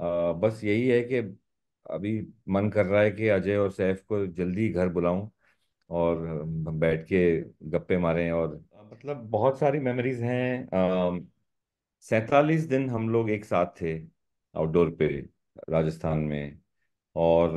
आ, बस यही है कि अभी मन कर रहा है कि अजय और सैफ को जल्दी घर बुलाऊं और बैठ के गप्पे मारें और मतलब बहुत सारी मेमोरीज हैं सैतालीस दिन हम लोग एक साथ थे आउटडोर पे राजस्थान में और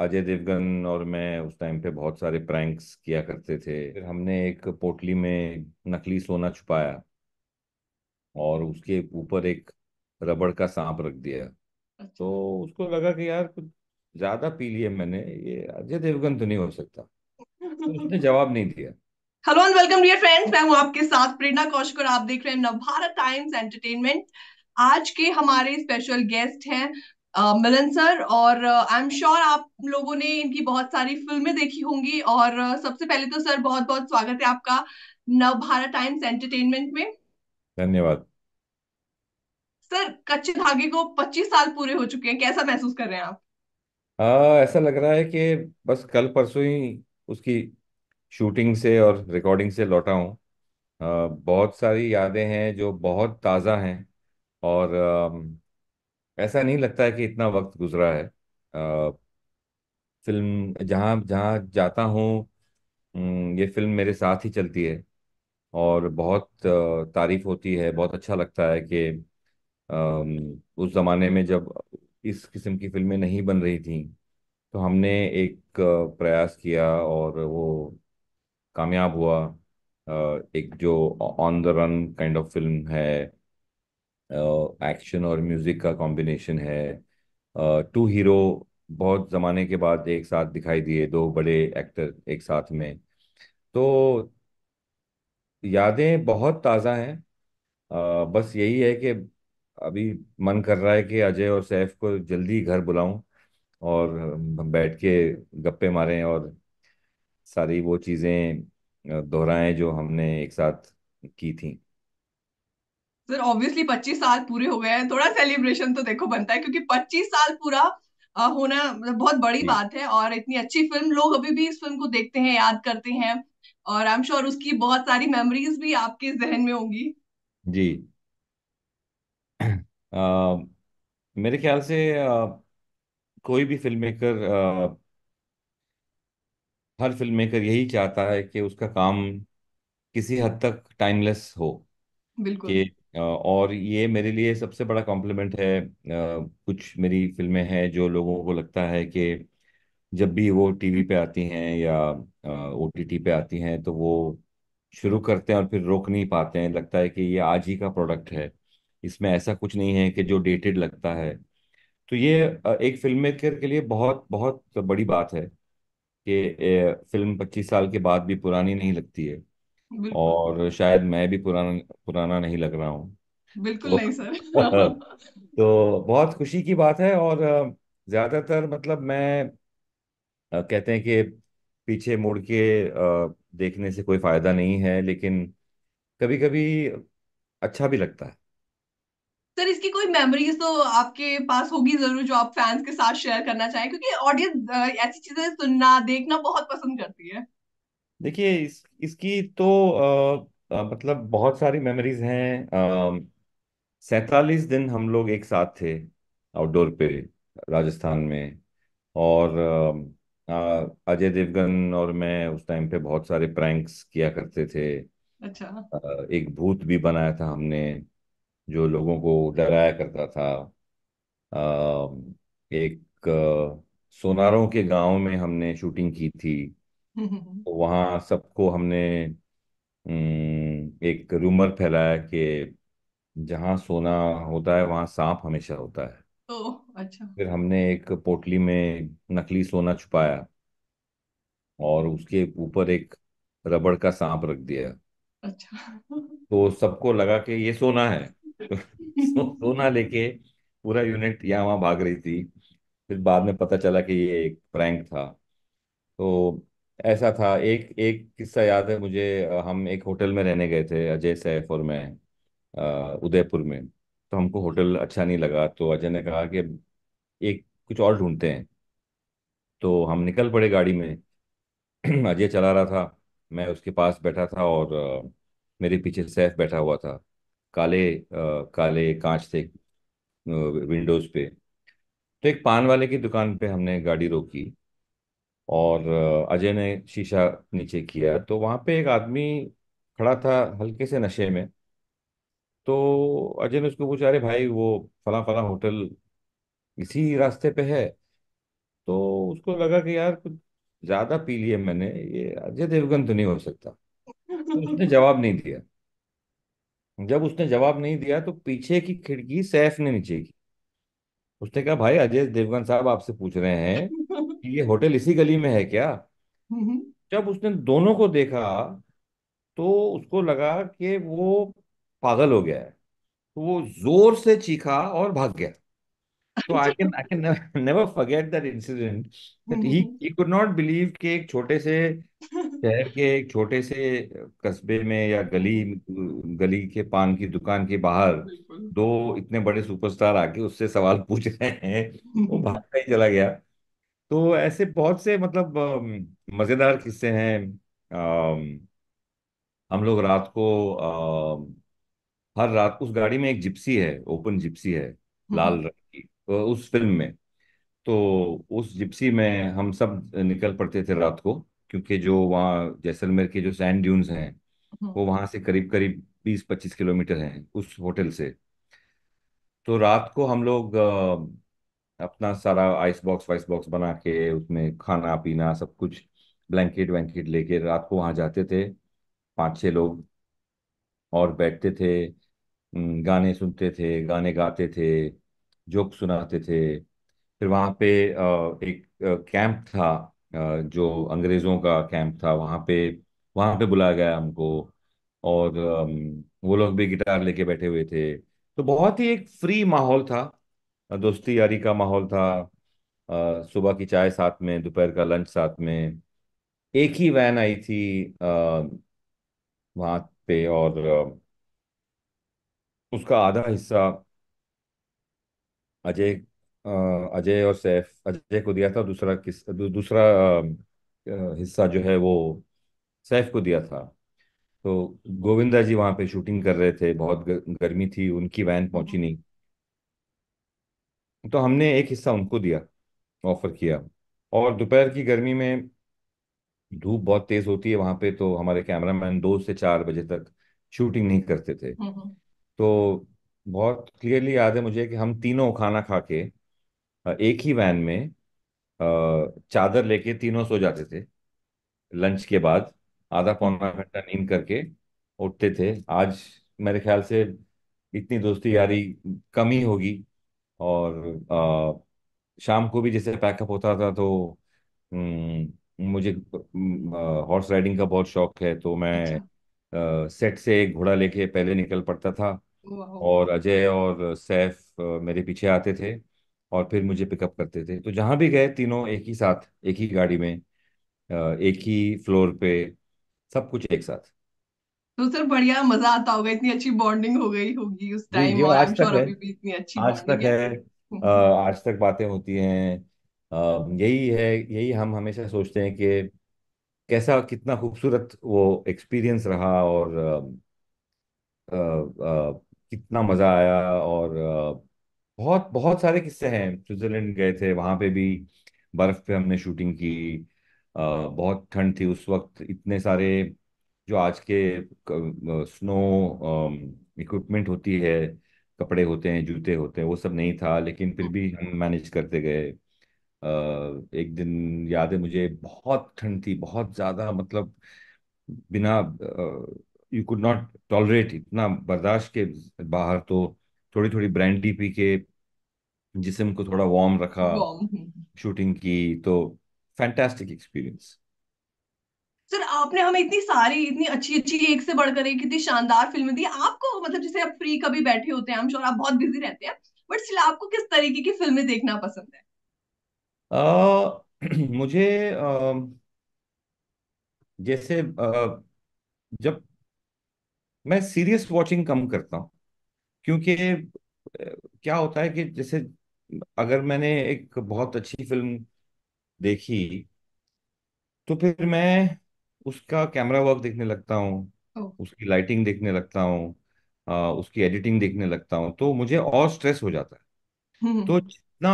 अजय देवगन और मैं उस टाइम पे बहुत सारे प्रैंक्स किया करते थे फिर हमने एक पोटली में नकली सोना छुपाया और उसके ऊपर एक रबड़ का सांप रख दिया तो अच्छा। तो उसको लगा कि यार कुछ ज्यादा पी लिया मैंने ये अजय देवगन तो नहीं हो सकता तो उसने जवाब नहीं दिया hello and welcome dear friends मैं हूं आपके साथ प्रेरणा कौशिक और आप देख रहे हैं नवभारत टाइम्स एंटरटेनमेंट आज के हमारे स्पेशल गेस्ट हैं मिलन सर और आई एम श्योर आप लोगों ने इनकी बहुत सारी फिल्में देखी होंगी और uh, सबसे पहले तो सर बहुत बहुत स्वागत है आपका नवभारत टाइम्स एंटरटेनमेंट में धन्यवाद सर कच्चे धागे को 25 साल पूरे हो चुके हैं कैसा महसूस कर रहे हैं आप हाँ ऐसा लग रहा है कि बस कल परसों ही उसकी शूटिंग से और रिकॉर्डिंग से लौटा हूँ बहुत सारी यादें हैं जो बहुत ताज़ा हैं और आ, ऐसा नहीं लगता है कि इतना वक्त गुजरा है आ, फिल्म जहाँ जहाँ जाता हूँ ये फिल्म मेरे साथ ही चलती है और बहुत तारीफ होती है बहुत अच्छा लगता है कि उस ज़माने में जब इस किस्म की फिल्में नहीं बन रही थी तो हमने एक प्रयास किया और वो कामयाब हुआ एक जो on the run kind of film है एक्शन और म्यूज़िक का कॉम्बिनेशन है टू हीरो बहुत ज़माने के बाद एक साथ दिखाई दिए दो बड़े एक्टर एक साथ में तो यादें बहुत ताज़ा हैं बस यही है कि अभी मन कर रहा है कि अजय और सैफ को जल्दी घर बुलाऊं और हम बैठ के गप्पे मारें और सारी वो चीज़ें दोहराएं जो हमने एक साथ की थी सर ऑब्वियसली पच्चीस साल पूरे हो गए हैं थोड़ा सेलिब्रेशन तो देखो बनता है क्योंकि पच्चीस साल पूरा होना मतलब बहुत बड़ी बात है और इतनी अच्छी फिल्म लोग अभी भी इस फिल्म को देखते हैं याद करते हैं और आई एम श्योर उसकी बहुत सारी मेमोरीज भी आपके जहन में होंगी जी आ, मेरे ख्याल से आ, कोई भी फिल्म मेकर हर फिल्म मेकर यही चाहता है कि उसका काम किसी हद तक टाइमलेस हो बिल्कुल कि और ये मेरे लिए सबसे बड़ा कॉम्प्लीमेंट है आ, कुछ मेरी फिल्में हैं जो लोगों को लगता है कि जब भी वो टीवी पे आती हैं या ओटीटी पे आती हैं तो वो शुरू करते हैं और फिर रोक नहीं पाते हैं लगता है कि ये आज ही का प्रोडक्ट है इसमें ऐसा कुछ नहीं है कि जो डेटेड लगता है तो ये एक फिल्म मेकर के लिए बहुत बहुत बड़ी बात है कि फिल्म पच्चीस साल के बाद भी पुरानी नहीं लगती है और शायद मैं भी पुराना पुराना नहीं लग रहा हूँ बिल्कुल तो, नहीं सर तो बहुत खुशी की बात है और ज्यादातर मतलब मैं कहते हैं कि पीछे मुड़ के देखने से कोई फायदा नहीं है लेकिन कभी कभी अच्छा भी लगता है सर इसकी कोई मेमोरीज तो आपके पास होगी जरूर जो आप फैंस के साथ शेयर करना चाहें क्योंकि ऑडियंस ऐसी चीजें सुनना देखना बहुत पसंद करती है देखिए इस इसकी तो आ, मतलब बहुत सारी मेमोरीज हैं सैतालीस दिन हम लोग एक साथ थे आउटडोर पे राजस्थान में और अजय देवगन और मैं उस टाइम पे बहुत सारे प्रैंक्स किया करते थे अच्छा आ, एक भूत भी बनाया था हमने जो लोगों को डराया करता था आ, एक सोनारों के गांव में हमने शूटिंग की थी तो सबको हमने एक रूमर फैलाया कि जहाँ सोना होता है वहां सांप हमेशा होता है ओ, अच्छा फिर हमने एक पोटली में नकली सोना छुपाया और उसके ऊपर एक रबड़ का सांप रख दिया अच्छा तो सबको लगा कि ये सोना है तो सोना लेके पूरा यूनिट यहाँ वहाँ भाग रही थी फिर बाद में पता चला कि ये एक प्रैंक था तो ऐसा था एक एक किस्सा याद है मुझे हम एक होटल में रहने गए थे अजय सैफ और मैं उदयपुर में तो हमको होटल अच्छा नहीं लगा तो अजय ने कहा कि एक कुछ और ढूंढते हैं तो हम निकल पड़े गाड़ी में अजय चला रहा था मैं उसके पास बैठा था और मेरे पीछे सैफ बैठा हुआ था काले आ, काले कांच थे विंडोज पे तो एक पान वाले की दुकान पे हमने गाड़ी रोकी और अजय ने शीशा नीचे किया तो वहां पे एक आदमी खड़ा था हल्के से नशे में तो अजय ने उसको पूछा अरे भाई वो फला फला होटल इसी रास्ते पे है तो उसको लगा कि यार कुछ ज्यादा पी लिए मैंने ये अजय देवगन तो नहीं हो सकता तो उसने जवाब नहीं दिया जब उसने जवाब नहीं दिया तो पीछे की खिड़की सैफ ने नीचे की उसने कहा भाई अजय देवगन साहब आपसे पूछ रहे हैं कि ये होटल इसी गली में है क्या जब उसने दोनों को देखा तो उसको लगा कि वो पागल हो गया है तो वो जोर से चीखा और भाग गया तो I can I can never forget that incident he he could not believe कि एक छोटे से शहर के एक छोटे से कस्बे में या गली गली के पान की दुकान के बाहर दो इतने बड़े सुपरस्टार आके उससे सवाल पूछ रहे हैं वो भागता ही चला गया तो ऐसे बहुत से मतलब मजेदार किस्से हैं हम लोग रात को आ, हर रात उस गाड़ी में एक जिप्सी है ओपन जिप्सी है लाल हम्म। रंग की उस फिल्म में तो उस जिप्सी में हम सब निकल पड़ते थे रात को क्योंकि जो वहाँ जैसलमेर के जो सैंड ड्यून्स हैं हम्म। वो वहाँ से करीब करीब बीस पच्चीस किलोमीटर हैं उस होटल से तो रात को हम लोग अपना सारा आइस बॉक्स वाइस बॉक्स बना के उसमें खाना पीना सब कुछ ब्लैंकेट वैंकेट लेके रात को वहाँ जाते थे पाँच छः लोग और बैठते थे गाने सुनते थे गाने गाते थे जोक सुनाते थे फिर वहाँ पे एक कैंप था जो अंग्रेज़ों का कैंप था वहां पे वहां पे बुलाया गया हमको और वो लोग भी गिटार लेके बैठे हुए थे तो बहुत ही एक फ्री माहौल था दोस्ती यारी का माहौल था सुबह की चाय साथ में दोपहर का लंच साथ में एक ही वैन आई थी वहाँ पे और उसका आधा हिस्सा अजय अजय और सैफ अजय को दिया था दूसरा किस दू, दूसरा हिस्सा जो है वो सैफ को दिया था तो गोविंदा जी वहाँ पे शूटिंग कर रहे थे बहुत गर्मी थी उनकी वैन पहुंची हाँ। नहीं तो हमने एक हिस्सा उनको दिया ऑफर किया और दोपहर की गर्मी में धूप बहुत तेज होती है वहां पे तो हमारे कैमरामैन दो से चार बजे तक शूटिंग नहीं करते थे हम्म, हम्म। तो बहुत क्लियरली याद है मुझे कि हम तीनों खाना खा के एक ही वैन में चादर लेके तीनों सो जाते थे लंच के बाद आधा पौना घंटा नींद करके उठते थे आज मेरे ख्याल से इतनी दोस्ती यारी कम ही होगी और शाम को भी जैसे पैकअप होता था तो मुझे हॉर्स राइडिंग का बहुत शौक है तो मैं अच्छा। सेट से एक घोड़ा लेके पहले निकल पड़ता था और अजय और सैफ मेरे पीछे आते थे और फिर मुझे पिकअप करते थे तो जहाँ भी गए तीनों एक ही साथ एक ही गाड़ी में एक ही फ्लोर पे सब कुछ एक साथ तो सर बढ़िया मजा आता होगा इतनी अच्छी बॉन्डिंग हो गई होगी उस टाइम और आई एम श्योर अभी भी इतनी अच्छी आज तक है है आज तक बातें होती हैं यही है यही हम हमेशा सोचते हैं कि कैसा कितना खूबसूरत वो एक्सपीरियंस रहा और आ, आ, आ, कितना मजा आया और आ, बहुत बहुत सारे किस्से हैं स्विट्जरलैंड गए थे वहां पे भी बर्फ पे हमने शूटिंग की बहुत ठंड थी उस वक्त इतने सारे जो आज के स्नो इक्विपमेंट होती है कपड़े होते हैं जूते होते हैं वो सब नहीं था लेकिन फिर भी हम मैनेज करते गए एक दिन याद है मुझे बहुत ठंड थी बहुत ज्यादा मतलब बिना यू कुड नॉट टॉलरेट इतना बर्दाश्त के बाहर तो थोड़ी थोड़ी ब्रांडी पी के जिसम को थोड़ा वार्म रखा शूटिंग हम्म, हम्म। की तो फैंटास्टिक एक्सपीरियंस सर आपने हमें इतनी सारी इतनी अच्छी अच्छी एक से बढ़कर एक इतनी शानदार फिल्में दी आपको मतलब जैसे आप फ्री कभी बैठे होते हैं श्योर आप बहुत बिजी रहते हैं बट स्टिल आपको किस तरीके की फिल्में देखना पसंद है आ, मुझे आ, जैसे आ, जब मैं सीरियस वाचिंग कम करता हूँ क्योंकि क्या होता है कि जैसे अगर मैंने एक बहुत अच्छी फिल्म देखी तो फिर मैं उसका कैमरा वर्क देखने लगता हूँ उसकी लाइटिंग देखने लगता हूँ उसकी एडिटिंग देखने लगता हूँ तो मुझे और स्ट्रेस हो जाता है तो हम्म तो जितना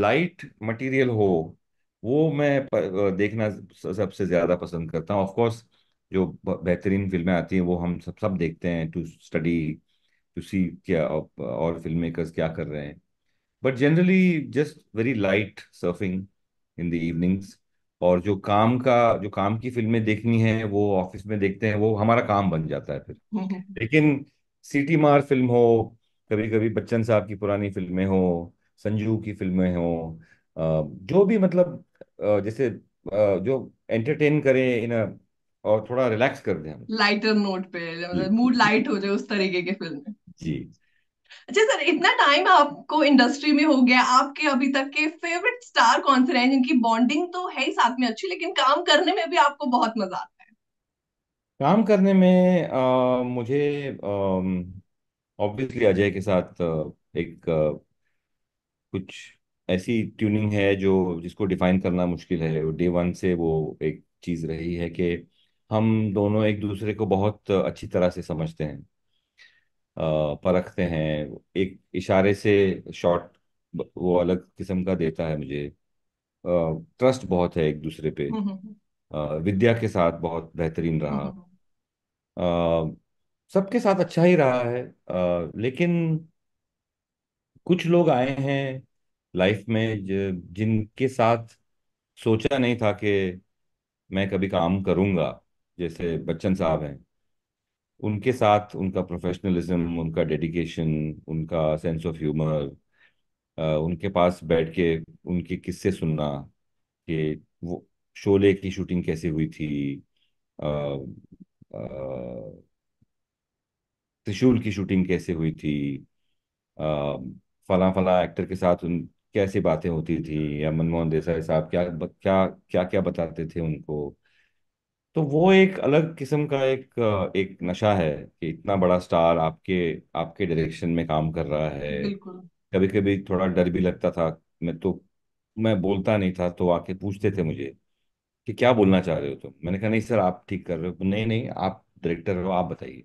लाइट मटेरियल हो वो मैं देखना सबसे ज्यादा पसंद करता हूँ ऑफकोर्स जो बेहतरीन फिल्में आती हैं वो हम सब सब देखते हैं टू स्टडी टू सी क्या और फिल्म मेकर्स क्या कर रहे हैं but generally just very light surfing in the evenings और जो काम का जो काम की फिल्में देखनी है वो ऑफिस में देखते हैं वो हमारा काम बन जाता है फिर हम्म, हम्म। लेकिन सिटी मार फिल्म हो कभी कभी बच्चन साहब की पुरानी फिल्में हो संजू की फिल्में हो जो भी मतलब जैसे जो एंटरटेन करें इन अ और थोड़ा रिलैक्स कर दें लाइटर नोट पे मतलब मूड लाइट हो जाए उस तरीके के फिल्म जी अच्छा सर इतना टाइम आपको इंडस्ट्री में हो गया आपके अभी तक के फेवरेट स्टार कौन से रहे जिनकी बॉन्डिंग तो है ही साथ में अच्छी लेकिन काम करने में भी आपको बहुत मजा आता है काम करने में आ, मुझे ऑब्वियसली अजय के साथ अ, एक आ, कुछ ऐसी ट्यूनिंग है जो जिसको डिफाइन करना मुश्किल है डे वन से वो एक चीज रही है कि हम दोनों एक दूसरे को बहुत अच्छी तरह से समझते हैं परखते हैं एक इशारे से शॉट वो अलग किस्म का देता है मुझे ट्रस्ट बहुत है एक दूसरे पे हम्म, हम्म, हम्म। विद्या के साथ बहुत बेहतरीन रहा हम्म, हम्म। सबके साथ अच्छा ही रहा है लेकिन कुछ लोग आए हैं लाइफ में जिनके साथ सोचा नहीं था कि मैं कभी काम करूंगा जैसे बच्चन साहब हैं उनके साथ उनका प्रोफेशनलिज्म उनका डेडिकेशन उनका सेंस ऑफ ह्यूमर उनके पास बैठ के उनके किस्से सुनना कि वो शोले की शूटिंग कैसे हुई थी त्रिशूल की शूटिंग कैसे हुई थी फला फला एक्टर के साथ उन कैसी बातें होती थी या मनमोहन देसाई साहब क्या क्या क्या क्या बताते थे उनको तो वो एक अलग किस्म का एक एक नशा है कि इतना बड़ा स्टार आपके आपके डायरेक्शन में काम कर रहा है बिल्कुल कभी कभी थोड़ा डर भी लगता था मैं तो मैं बोलता नहीं था तो आके पूछते थे मुझे कि क्या बोलना चाह रहे हो तुम मैंने कहा नहीं सर आप ठीक कर रहे हो नहीं नहीं आप डायरेक्टर हो आप बताइए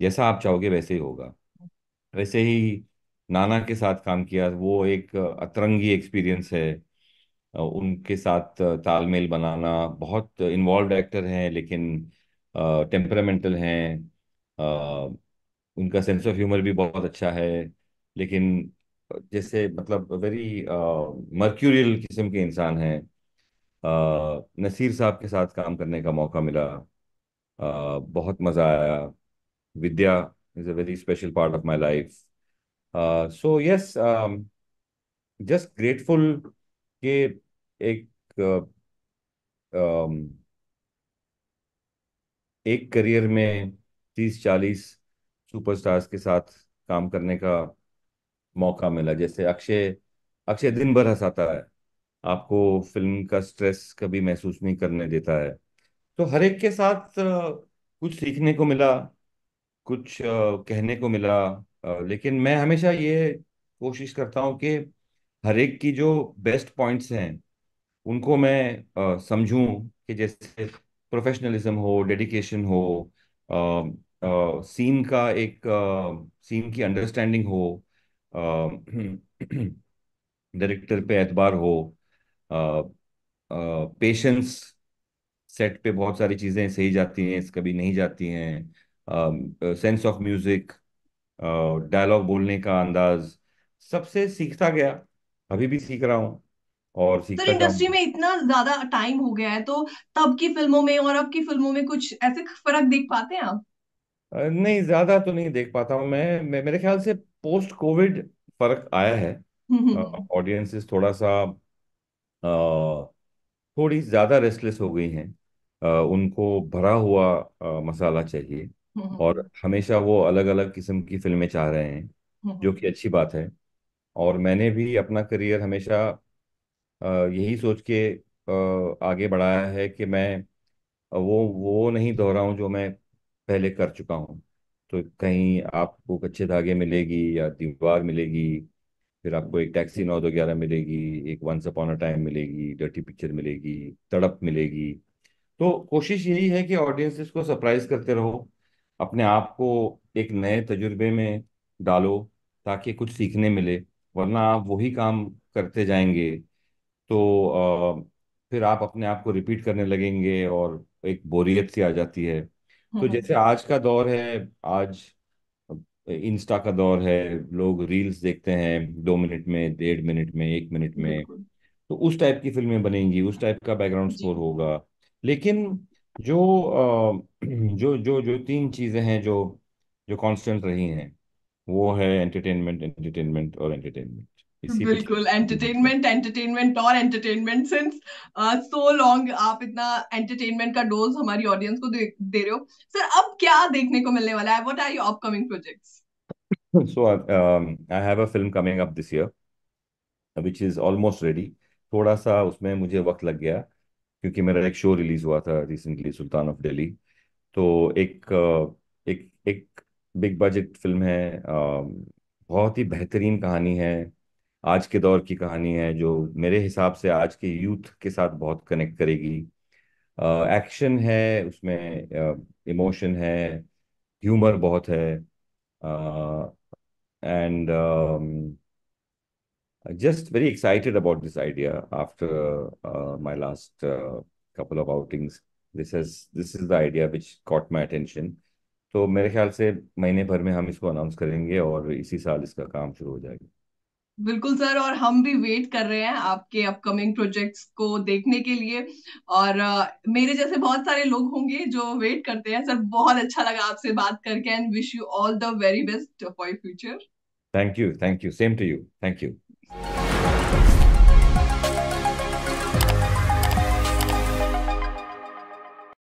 जैसा आप चाहोगे वैसे ही होगा वैसे ही नाना के साथ काम किया वो एक अतरंगी एक्सपीरियंस है उनके साथ तालमेल बनाना बहुत इन्वॉल्व एक्टर हैं लेकिन टेम्परामेंटल हैं उनका सेंस ऑफ ह्यूमर भी बहुत अच्छा है लेकिन जैसे मतलब वेरी मर्क्यूरियल किस्म के इंसान हैं नसीर साहब के साथ काम करने का मौका मिला आ, बहुत मज़ा आया Vidya is a very special part of my life so yes just grateful कि एक एक करियर में तीस चालीस सुपरस्टार्स के साथ काम करने का मौका मिला जैसे अक्षय अक्षय दिन भर हंसाता है आपको फिल्म का स्ट्रेस कभी महसूस नहीं करने देता है तो हर एक के साथ कुछ सीखने को मिला कुछ कहने को मिला लेकिन मैं हमेशा ये कोशिश करता हूँ कि हर एक की जो बेस्ट पॉइंट्स हैं उनको मैं समझूं कि जैसे प्रोफेशनलिज्म हो डेडिकेशन हो सीन का एक सीन की अंडरस्टैंडिंग हो डायरेक्टर पे एतबार हो पेशेंस सेट पे बहुत सारी चीज़ें सही जाती हैं कभी नहीं जाती हैं सेंस ऑफ म्यूज़िक डायलॉग बोलने का अंदाज सबसे सीखता गया अभी भी सीख रहा हूँ और सर इंडस्ट्री में इतना ज्यादा टाइम हो गया है तो तब की फिल्मों में और अब की फिल्मों में कुछ ऐसे फर्क देख पाते हैं आप नहीं ज्यादा तो नहीं देख पाता हूँ मैं मे, मेरे ख्याल से पोस्ट कोविड फर्क आया है ऑडियंसेस हम्म, हम्म, हम्म। थोड़ा सा आ, थोड़ी ज्यादा रेस्टलेस हो गई हैं उनको भरा हुआ आ, मसाला चाहिए और हमेशा वो अलग अलग किस्म की फिल्में चाह रहे हैं जो कि अच्छी बात है और मैंने भी अपना करियर हमेशा यही सोच के आगे बढ़ाया है कि मैं वो वो नहीं दोहराऊं जो मैं पहले कर चुका हूं तो कहीं आपको कच्चे धागे मिलेगी या दीवार मिलेगी फिर आपको एक टैक्सी नौ दो ग्यारह मिलेगी एक वंस अपॉन अ टाइम मिलेगी डर्टी पिक्चर मिलेगी तड़प मिलेगी तो कोशिश यही है कि ऑडियंसेस को सरप्राइज करते रहो अपने आप को एक नए तजुर्बे में डालो ताकि कुछ सीखने मिले वरना आप वही काम करते जाएंगे तो फिर आप अपने आप को रिपीट करने लगेंगे और एक बोरियत सी आ जाती है तो हम्म। जैसे आज का दौर है आज इंस्टा का दौर है लोग रील्स देखते हैं दो मिनट में डेढ़ मिनट में एक मिनट में बिल्कुल तो उस टाइप की फिल्में बनेंगी उस टाइप का बैकग्राउंड जी स्कोर होगा लेकिन जो जो जो जो तीन चीजें हैं जो जो कांस्टेंट रही हैं वो है एंटरटेनमेंट एंटरटेनमेंट और एंटरटेनमेंट बिल्कुल एंटरटेनमेंट एंटरटेनमेंट और एंटरटेनमेंट सिंस सो लॉन्ग आप इतना एंटरटेनमेंट का डोज हमारी ऑडियंस को दे, दे रहे हो सर अब क्या देखने को मिलने वाला है what are your upcoming projects so I have a film coming up this year which is almost ready थोड़ा सा उसमें मुझे वक्त लग गया क्योंकि मेरा एक शो रिलीज हुआ था रिसेंटली सुल्तान ऑफ दिल्ली तो एक uh, एक एक बिग बजट फिल्म है um, बहुत ही बेहतरीन कहानी है आज के दौर की कहानी है जो मेरे हिसाब से आज के यूथ के साथ बहुत कनेक्ट करेगी एक्शन uh, है उसमें इमोशन uh, है ह्यूमर बहुत है and just very excited about this idea after my last couple of outings this is this is the idea which caught my attention तो मेरे ख्याल से महीने भर में हम इसको अनाउंस करेंगे और इसी साल इसका काम शुरू हो जाएगा बिल्कुल सर और हम भी वेट कर रहे हैं आपके अपकमिंग प्रोजेक्ट्स को देखने के लिए और uh, मेरे जैसे बहुत सारे लोग होंगे जो वेट करते हैं सर बहुत अच्छा लगा आपसे बात करके and wish you all the very best for future thank you thank you same to you thank you